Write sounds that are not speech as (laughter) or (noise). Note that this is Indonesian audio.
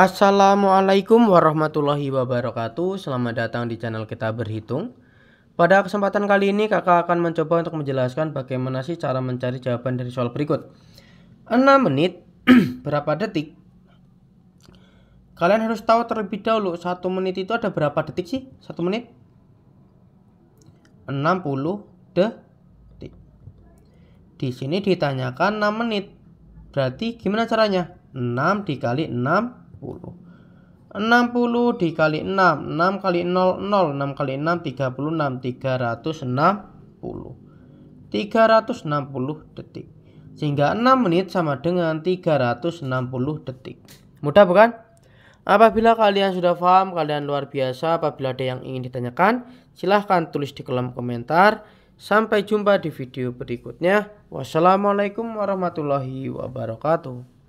Assalamualaikum warahmatullahi wabarakatuh Selamat datang di channel kita berhitung Pada kesempatan kali ini kakak akan mencoba untuk menjelaskan bagaimana sih cara mencari jawaban dari soal berikut 6 menit (clears throat) berapa detik Kalian harus tahu terlebih dahulu 1 menit itu ada berapa detik sih 1 menit 60 detik Di sini ditanyakan 6 menit Berarti gimana caranya 6 dikali 6 60 dikali 6 6 kali 0 0 6 kali 6 36 360 360 detik sehingga 6 menit sama dengan 360 detik mudah bukan? apabila kalian sudah paham kalian luar biasa apabila ada yang ingin ditanyakan silahkan tulis di kolom komentar sampai jumpa di video berikutnya wassalamualaikum warahmatullahi wabarakatuh